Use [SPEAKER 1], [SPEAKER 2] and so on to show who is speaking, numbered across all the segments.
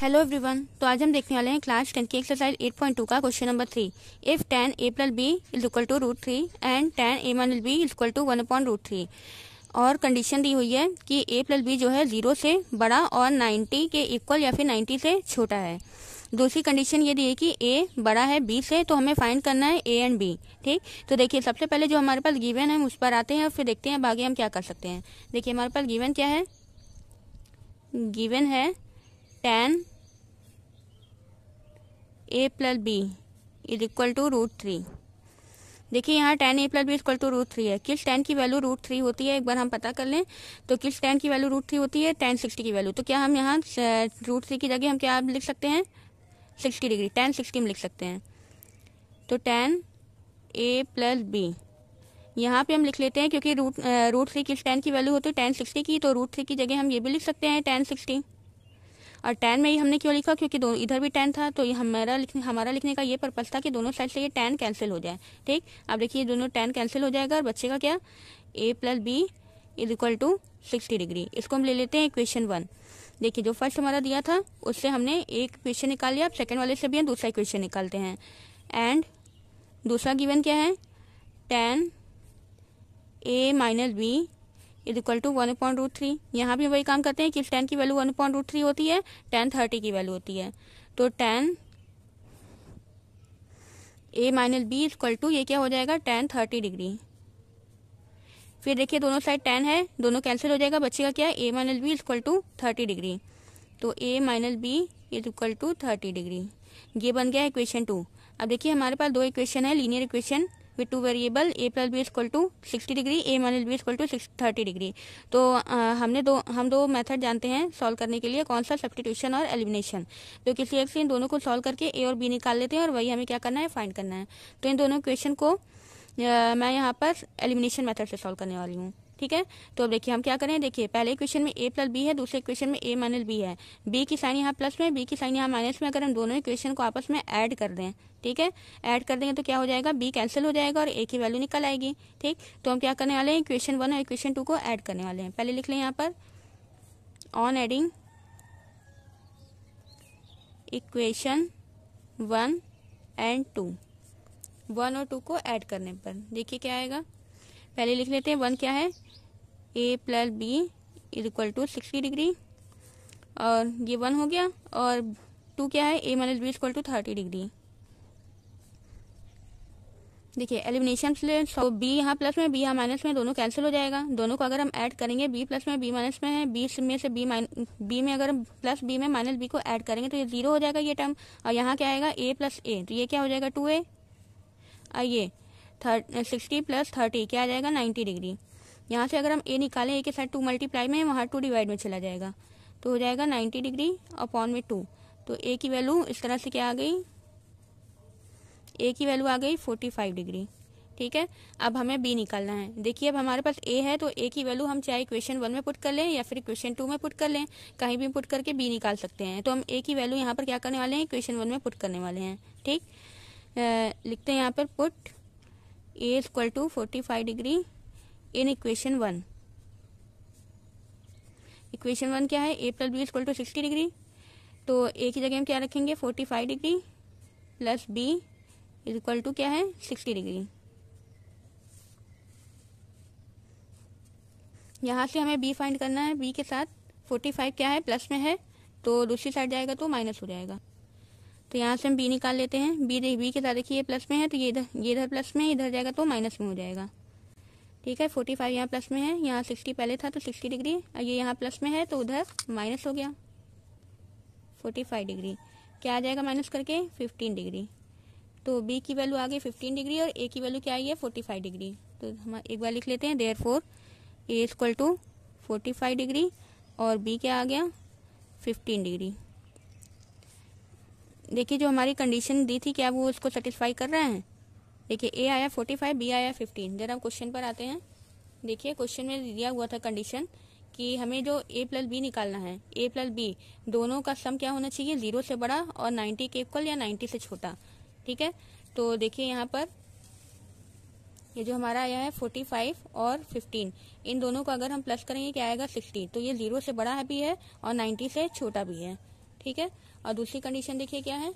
[SPEAKER 1] hello everyone तो आज हम देखने वाले हैं क्लास टेन की एक्सरसाइज 8.2 का question number three if tan A plus B is equal to root three and tan A minus B is equal to one point root three और condition दी हुई है कि ए प्लस बी जो है zero से बड़ा और नाइन्टी के इक्वल या फिर नाइन्टी से छोटा है दूसरी कंडीशन ये दी है कि ए बड़ा है बी से तो हमें फाइंड करना है ए एंड बी ठीक तो देखिए सबसे पहले जो हमारे पास गिवन है हम उस पर आते हैं और फिर देखते हैं बाकी हम क्या कर सकते हैं देखिए हमारे पास गिवन क्या है गिवन है tan A plus B is equal to root three देखिए यहाँ tan A plus B equal to root three है किस टेन की वैल्यू रूट थ्री होती है एक बार हम पता कर लें तो किस टेन की वैल्यू रूट थ्री होती है टेन सिक्सटी की वैल्यू तो क्या हम यहाँ रूट थ्री की जगह हम क्या लिख सकते हैं सिक्सटी डिग्री टेन सिक्सटी में लिख सकते हैं तो टेन ए प्लस बी यहाँ पे हम लिख लेते हैं क्योंकि रूट रूट थ्री किस टेन की वैल्यू होती है टेन सिक्सटी की तो रूट थ्री की जगह हम ये भी लिख सकते हैं टेन सिक्सटी और टेन में ही हमने क्यों लिखा क्योंकि दो इधर भी टेन था तो ये हमारा लिखने हमारा लिखने का ये पर्पज था कि दोनों साइड से ये टेन कैंसिल हो जाए ठीक अब देखिए दोनों टेन कैंसिल हो जाएगा और बच्चे का क्या A plus B is equal to sixty degree इसको हम ले लेते हैं इक्वेशन वन देखिए जो फर्स्ट हमारा दिया था उससे हमने एक इक्वेशन निकाल लिया अब सेकेंड वाले से भी हम दूसरा इक्वेशन निकालते हैं एंड दूसरा गिवन क्या है tan A minus B is equal to one point root three यहाँ भी वही काम करते हैं कि टेन की value one point root three होती है टेन थर्टी की वैल्यू होती है तो tan A minus B equal to ये क्या हो जाएगा टेन थर्टी डिग्री फिर देखिए दोनों साइड टेन है दोनों कैंसिल हो जाएगा बच्चे का क्या A minus B equal to thirty degree तो A minus B is equal to thirty degree ये बन गया इक्वेशन टू अब देखिए हमारे पास दो इक्वेशन है linear equation with two variable A plus B equal to sixty degree A minus B equal to thirty degree तो आ, हमने दो हम दो मेथड जानते हैं सॉल्व करने के लिए कौन सा सब्सटीट्यूशन और एलिमिनेशन तो किसी एक से इन दोनों को सॉल्व करके ए और बी निकाल लेते हैं और वही हमें क्या करना है फाइंड करना है तो इन दोनों क्वेश्चन को आ, मैं यहाँ पर एलिमिनेशन मेथड से सॉल्व करने वाली हूँ ठीक है तो अब देखिए हम क्या करें देखिए पहले इक्वेशन में ए प्लस बी है दूसरे इक्वेशन में ए माइनस बी है बी की साइन यहाँ प्लस में बी की साइन यहाँ माइनस में अगर हम दोनों इक्वेशन को आपस में ऐड कर दें ठीक है ऐड कर देंगे तो क्या हो जाएगा बी कैंसिल हो जाएगा और ए की वैल्यू निकल आएगी ठीक तो हम क्या करने वाले हैं इक्वेशन वन और इक्वेशन टू को ऐड करने वाले हैं पहले लिख लें यहाँ पर on adding equation one and two one और टू को ऐड करने पर देखिए क्या आएगा पहले लिख लेते हैं वन क्या है A plus B is equal to sixty degree और ये वन हो गया और टू क्या है A minus B equal to thirty degree देखिए एलिमिनेशन से सौ बी यहाँ प्लस में बी यहाँ माइनस में दोनों कैंसिल हो जाएगा दोनों को अगर हम ऐड करेंगे बी प्लस में बी माइनस में है बी में से बी बी में अगर हम प्लस बी में माइनस बी को ऐड करेंगे तो ये जीरो हो जाएगा ये टर्म और यहाँ क्या आएगा ए प्लस ए तो ये क्या हो जाएगा टू ए ये सिक्सटी प्लस थर्टी क्या आ जाएगा नाइन्टी डिग्री यहाँ से अगर हम ए निकालें ए के साथ टू मल्टीप्लाई में वहाँ टू डिवाइड में चला जाएगा तो हो जाएगा नाइन्टी डिग्री अपॉन में टू तो ए की वैल्यू इस तरह से क्या आ गई ए की वैल्यू आ गई फोर्टी फाइव डिग्री ठीक है अब हमें बी निकालना है देखिए अब हमारे पास ए है तो ए की वैल्यू हम चाहे इक्वेशन वन में पुट कर लें या फिर इक्वेशन टू में पुट कर लें कहीं भी पुट करके बी निकाल सकते हैं तो हम ए की वैल्यू यहाँ पर क्या करने वाले हैं इक्वेशन वन में पुट करने वाले हैं ठीक लिखते हैं यहाँ पर put A equal to forty five degree in equation one equation one क्या है A plus B equal to sixty degree तो ए की जगह हम क्या रखेंगे forty five degree plus B is equal to क्या है सिक्सटी डिग्री यहाँ से हमें बी फाइंड करना है बी के साथ फोर्टी फाइव क्या है प्लस में है तो दूसरी साइड जाएगा तो माइनस हो जाएगा तो यहाँ से हम बी निकाल लेते हैं बी बी के साथ देखिए प्लस में है तो ये इधर ये इधर प्लस में इधर जाएगा तो माइनस में हो जाएगा ठीक है फोर्टी फाइव यहाँ प्लस में है यहाँ सिक्सटी पहले था तो सिक्सटी डिग्री और ये यहाँ प्लस में है तो उधर माइनस हो गया फोर्टी फाइव डिग्री क्या आ जाएगा माइनस करके फिफ्टीन डिग्री तो बी की वैल्यू आ गई फिफ्टीन डिग्री और ए की वैल्यू क्या आई है फोर्टी फाइव डिग्री तो हम एक बार लिख लेते हैं therefore A equal to forty five degree और बी क्या आ गया फिफ्टीन डिग्री देखिए जो हमारी कंडीशन दी थी क्या वो उसको सेटिस्फाई कर रहे हैं देखिए ए आया फोर्टी फाइव बी आया फिफ्टीन जरा क्वेश्चन पर आते हैं देखिए क्वेश्चन में दिया हुआ था कंडीशन कि हमें जो ए प्लस बी निकालना है ए प्लस बी दोनों का सम क्या होना चाहिए जीरो से बड़ा और नाइन्टी के इक्वल या नाइन्टी से छोटा ठीक है तो देखिए यहाँ पर ये जो हमारा आया है फोर्टी फाइव और फिफ्टीन इन दोनों को अगर हम प्लस करेंगे क्या आएगा सिक्सटी तो ये जीरो से बड़ा भी है और नाइन्टी से छोटा भी है ठीक है और दूसरी कंडीशन देखिए क्या है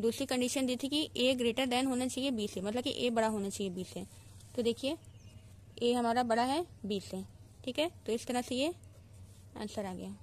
[SPEAKER 1] दूसरी कंडीशन दी थी कि ए ग्रेटर देन होना चाहिए बी से मतलब कि ए बड़ा होना चाहिए बी से तो देखिए ए हमारा बड़ा है बी से ठीक है तो इस तरह से ये आंसर आ गया